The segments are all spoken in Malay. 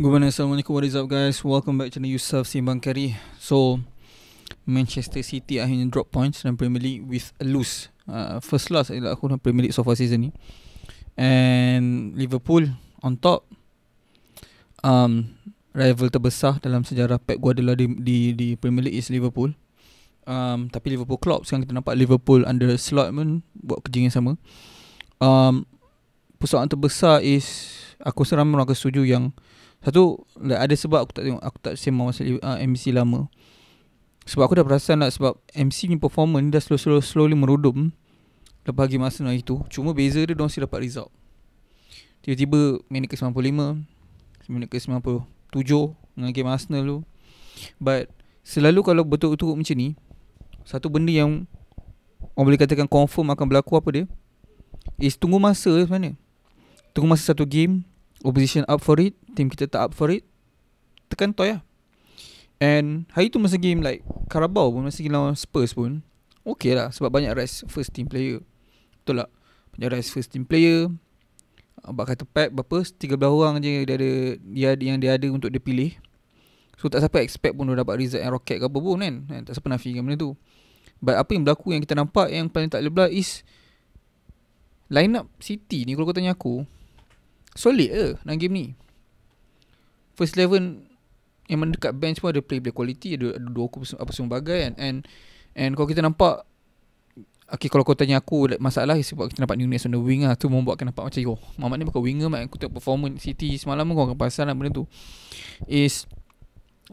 Good morning, Assalamualaikum. What is up guys? Welcome back to the Yusuf Simbang Kari. So, Manchester City akhirnya drop points dalam Premier League with a lose Uh, first loss adalah aku dalam Premier League so far season ni. And Liverpool on top. Um, rival terbesar dalam sejarah Pep Guardiola di, di, di Premier League is Liverpool. Um, tapi Liverpool Klopp sekarang kita nampak Liverpool under slot pun buat kerja yang sama. Um, persoalan terbesar is aku seram aku setuju yang satu ada sebab aku tak tengok aku tak sembang masa uh, ah, MC lama. Sebab aku dah perasan lah sebab MC ni performance dah slow slow slowly merudum lepas bagi masa lah itu. Cuma beza dia dia still dapat result. Tiba-tiba minit ke 95, minit ke 97 dengan game Arsenal tu. But selalu kalau betul-betul macam ni, satu benda yang orang boleh katakan confirm akan berlaku apa dia? Is tunggu masa sebenarnya. Tunggu masa satu game Opposition up for it Team kita tak up for it Tekan toy lah And Hari tu masa game like Carabao pun Masa game lawan Spurs pun Okay lah Sebab banyak rest First team player Betul tak Banyak rest first team player Abang ah, kata pack berapa belah orang je dia ada dia, Yang dia ada untuk dia pilih So tak siapa expect pun Dia dapat result yang rocket ke apa pun kan eh, Tak siapa nafikan benda tu But apa yang berlaku Yang kita nampak Yang paling tak boleh belah is Line up City ni Kalau kau tanya aku Solid ke dalam game ni First eleven Yang mendekat bench pun ada play-play quality Ada, ada dua aku apa semua bagai kan And And kalau kita nampak Okay kalau kau tanya aku masalah Sebab kita nampak newness on the wing lah Tu membuatkan nampak macam Oh mamat ni bakal winger mat Aku tengok performance City semalam pun Kau akan pasal lah benda tu Is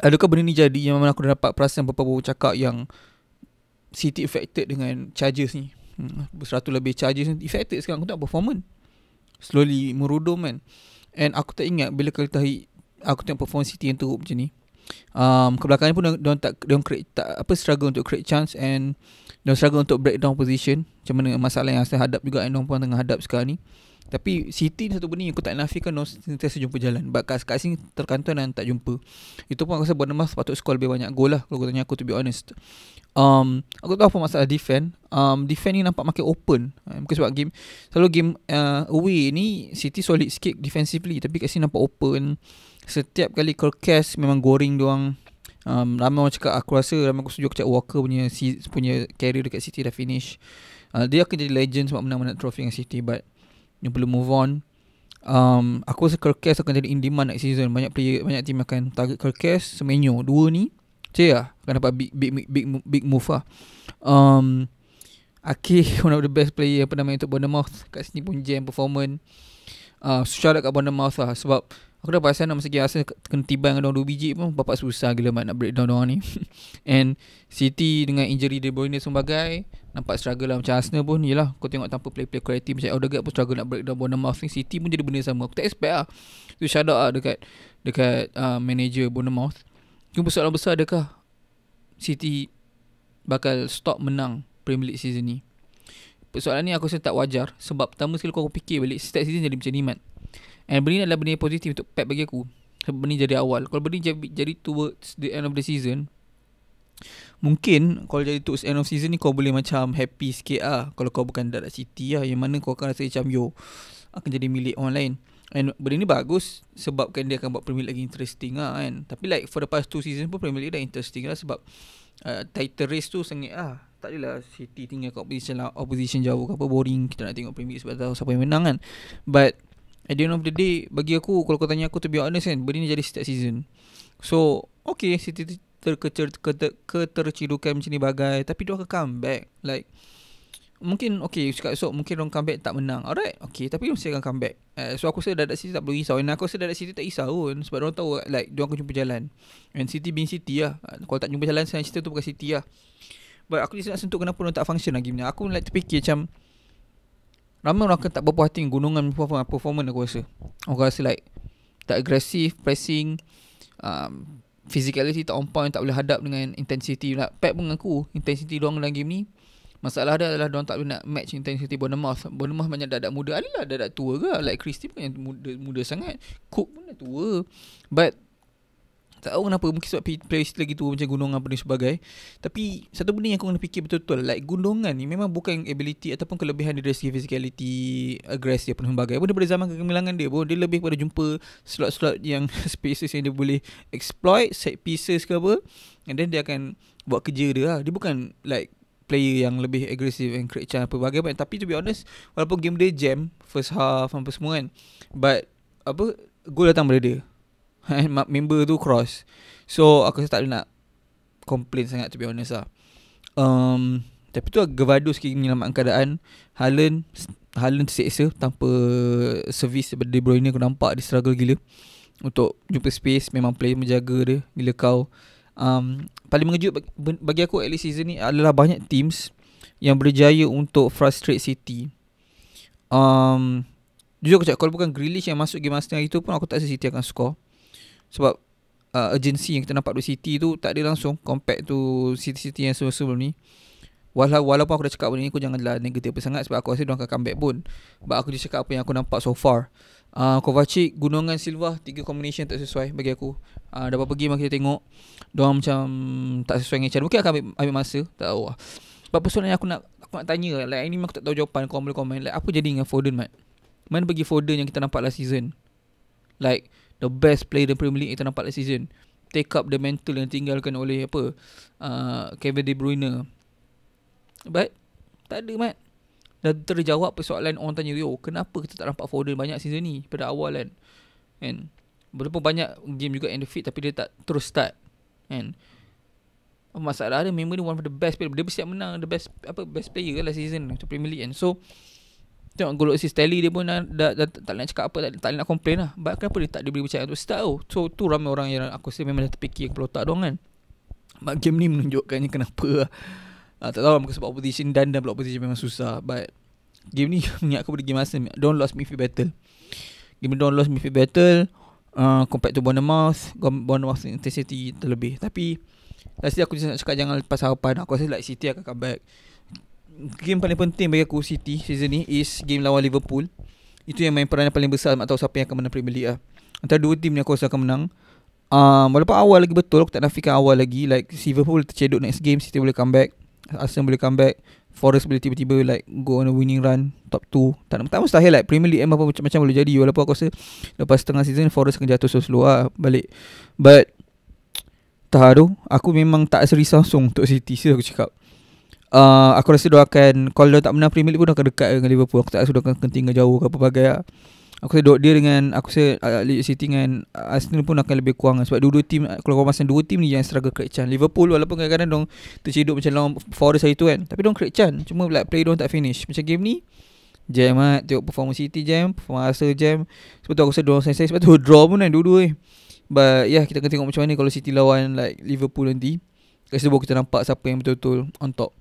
Adakah benda ni jadi Yang mana aku dah dapat perasaan Beberapa orang cakap yang City affected dengan charges ni hmm, lebih charges ni Affected sekarang Aku tengok performance slowly merudum kan and aku tak ingat bila kali tadi aku tengok perform City yang teruk macam ni um, kebelakangnya pun dia tak dia create tak apa struggle untuk create chance and dia struggle untuk breakdown position macam mana masalah yang saya hadap juga yang pun tengah hadap sekarang ni tapi city ni satu benda yang aku tak nafikan no, Sentiasa jumpa jalan But kat, kat sini terkantun dan tak jumpa Itu pun aku rasa Bournemouth sepatut score lebih banyak gol lah Kalau aku tanya aku to be honest um, Aku tahu apa masalah defend um, Defend ni nampak makin open Mungkin um, sebab game Selalu game uh, away ni City solid sikit defensively Tapi kat sini nampak open Setiap kali Kerkes memang goring doang um, Ramai orang cakap aku rasa Ramai aku setuju aku cakap Walker punya, punya carrier dekat City dah finish uh, Dia akan jadi legend sebab menang-menang trophy dengan City But dia perlu move on um, aku rasa Kerkes akan jadi in demand next season banyak player banyak team akan target Kerkes Semenyo dua ni Cia lah. akan dapat big big big big, big move lah. Um, Aki one of the best player yang pernah main untuk Bournemouth kat sini pun jam performance uh, secara kat Bournemouth lah sebab Aku dah perasan Masa dia rasa Kena tiba dengan dua biji pun Bapak susah gila Mak nak break down orang ni And City dengan injury De Bruyne dan sebagai Nampak struggle lah Macam Arsenal pun Yelah Kau tengok tanpa play-play kreatif Macam Odegaard pun struggle Nak break down Bournemouth ni City pun jadi benda sama Aku tak expect lah Tu so, shout out lah Dekat Dekat uh, Manager Bournemouth Cuma persoalan besar adakah City Bakal stop menang Premier League season ni Persoalan ni aku rasa tak wajar Sebab pertama sekali Kau fikir balik Setiap season jadi macam ni Matt And benda ni adalah benda positif untuk Pep bagi aku. Sebab benda ni jadi awal. Kalau benda ni jadi, jadi towards the end of the season. Mungkin kalau jadi towards end of season ni kau boleh macam happy sikit lah. Kalau kau bukan dalam City lah. Yang mana kau akan rasa macam yo. Akan jadi milik orang lain. And benda ni bagus sebab sebabkan dia akan buat Premier League lagi interesting lah kan. Tapi like for the past two season pun Premier League dah interesting lah sebab uh, title race tu sengit lah. Tak adalah City tinggal kat opposition lah, Opposition jauh ke apa boring kita nak tengok Premier League sebab tahu siapa yang menang kan. But At the end of the day Bagi aku Kalau kau tanya aku To be honest kan Benda ni jadi setiap season So Okay City terkecer keter, Keterciduhkan macam ni bagai Tapi dia akan come back Like Mungkin okay Cakap so Mungkin orang come back tak menang Alright Okay tapi mesti akan come back uh, So aku rasa Dadak City tak perlu risau And aku rasa Dadak City tak risau pun Sebab orang tahu Like dia akan jumpa jalan And City being City lah Kalau tak jumpa jalan saya cerita tu bukan City lah But aku just nak sentuh Kenapa orang tak function lagi Aku like terfikir macam Ramai orang akan tak berpuas hati gunungan performance, performance aku rasa Aku rasa like Tak agresif, pressing um, Physicality tak on point, tak boleh hadap dengan intensity nak Pep pun aku, intensity diorang dalam game ni Masalah dia adalah diorang tak boleh nak match intensity Bournemouth Bournemouth banyak dadak muda, alilah dadak tua ke Like Christie pun yang muda, muda sangat Cook pun dah tua But tak tahu kenapa Mungkin sebab playlist lagi tu Macam gunung apa ni sebagai Tapi Satu benda yang aku kena fikir betul-betul Like gunungan ni Memang bukan ability Ataupun kelebihan dia Dari segi physicality Aggressive apa pun sebagai Pun daripada zaman kegemilangan dia pun Dia lebih pada jumpa Slot-slot yang Spaces yang dia boleh Exploit Set pieces ke apa And then dia akan Buat kerja dia lah Dia bukan like player yang lebih agresif and create chance apa bagaimana tapi to be honest walaupun game dia jam first half apa semua kan but apa goal datang pada dia member tu cross So aku tak nak Complain sangat to be honest lah um, Tapi tu lah gevado sikit menyelamatkan keadaan Haaland Haaland tersiksa Tanpa servis daripada De Bruyne Aku nampak dia struggle gila Untuk jumpa space Memang player menjaga dia Gila kau um, Paling mengejut Bagi aku at season ni Adalah banyak teams Yang berjaya untuk Frustrate City um, Jujur aku cakap Kalau bukan Grealish yang masuk game master hari tu pun Aku tak rasa City akan score sebab uh, Agency yang kita nampak di city tu Tak ada langsung Compact tu City-city yang sebelum sebelum ni walau Walaupun aku dah cakap benda ni Aku janganlah negatif apa sangat Sebab aku rasa Mereka akan comeback pun Sebab aku dah cakap Apa yang aku nampak so far uh, Kovacic Gunungan Silva Tiga combination tak sesuai Bagi aku uh, Dah berapa game kita tengok Mereka macam Tak sesuai dengan cara Mungkin akan ambil, ambil masa Tak tahu lah Sebab persoalan yang aku nak Aku nak tanya lah, Like ini memang aku tak tahu jawapan Korang boleh komen Like apa jadi dengan Foden Mat Mana pergi Foden yang kita nampak last season Like the best player the Premier League yang kita nampak last season take up the mantle yang tinggalkan oleh apa uh, Kevin De Bruyne but tak ada mat dah terjawab persoalan orang tanya yo kenapa kita tak nampak Foden banyak season ni pada awal kan and berapa banyak game juga in the fit tapi dia tak terus start and masalah dia memang dia one of the best player dia siap menang the best apa best player lah season macam Premier League and so Tengok golok si Telly dia pun dah, dah, dah, tak, tak nak cakap apa tak, tak, nak komplain lah Sebab kenapa dia tak diberi percaya tu Start tau So tu ramai orang yang aku rasa memang dah terfikir kepala otak dong kan But game ni menunjukkannya kenapa lah uh, Tak tahu lah sebab opposition dan dan opposition memang susah But Game ni mengingat aku pada game masa Don't lost me if battle Game don't lost me if battle uh, ah, Compact to Bournemouth Bournemouth intensity terlebih Tapi Last aku just nak cakap jangan lepas harapan Aku rasa like City akan comeback game paling penting bagi aku City season ni is game lawan Liverpool. Itu yang main peranan paling besar tak tahu siapa yang akan menang Premier League lah. Antara dua team ni aku rasa akan menang. Um, walaupun awal lagi betul aku tak nafikan awal lagi like Liverpool tercedok next game City boleh come back. Arsenal boleh come back. Forest boleh tiba-tiba like go on a winning run top 2. Tak tak mustahil like Premier League apa macam, macam boleh jadi walaupun aku rasa lepas setengah season Forest akan jatuh slow slow lah balik. But Tahu, aku memang tak serius langsung untuk City sih aku cakap uh, aku rasa dia akan kalau dia tak menang Premier League pun akan dekat dengan Liverpool. Aku tak rasa dia akan ketinggalan jauh ke apa pelbagai. Lah. Aku rasa dia dengan aku rasa Leeds City dengan Arsenal pun akan lebih kurang lah. sebab dua-dua team kalau kau masuk dua tim ni yang struggle create chance. Liverpool walaupun kadang-kadang dong terciduk macam long Forest hari tu kan. Tapi dong create chance cuma like play dong tak finish. Macam game ni jam ah tengok performance City jam, performance Arsenal jam. Sebab tu aku rasa dong saya sebab tu draw pun kan dua-dua ni. Eh. But yeah kita akan tengok macam mana kalau City lawan like Liverpool nanti. Kat situ kita nampak siapa yang betul-betul on top.